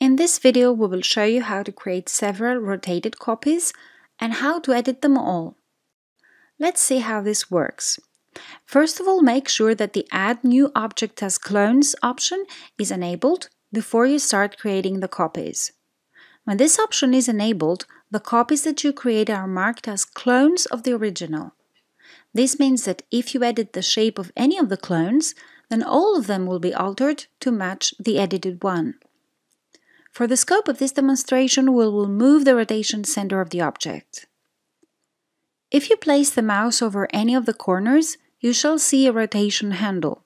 In this video we will show you how to create several rotated copies and how to edit them all. Let's see how this works. First of all, make sure that the Add New Object as Clones option is enabled before you start creating the copies. When this option is enabled, the copies that you create are marked as clones of the original. This means that if you edit the shape of any of the clones, then all of them will be altered to match the edited one. For the scope of this demonstration, we will move the rotation center of the object. If you place the mouse over any of the corners, you shall see a rotation handle.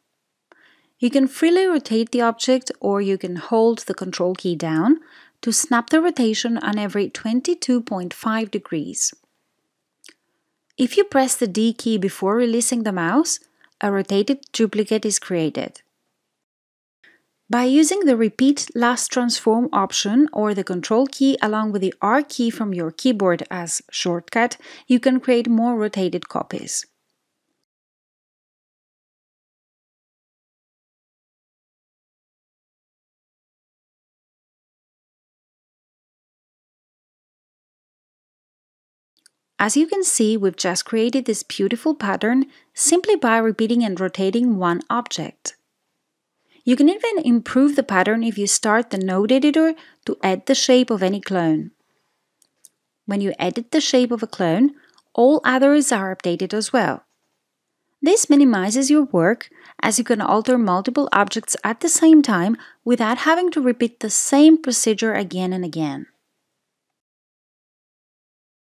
You can freely rotate the object or you can hold the control key down to snap the rotation on every 22.5 degrees. If you press the D key before releasing the mouse, a rotated duplicate is created. By using the repeat last transform option or the control key along with the R key from your keyboard as shortcut, you can create more rotated copies. As you can see, we've just created this beautiful pattern simply by repeating and rotating one object. You can even improve the pattern if you start the node editor to add the shape of any clone. When you edit the shape of a clone, all others are updated as well. This minimizes your work as you can alter multiple objects at the same time without having to repeat the same procedure again and again.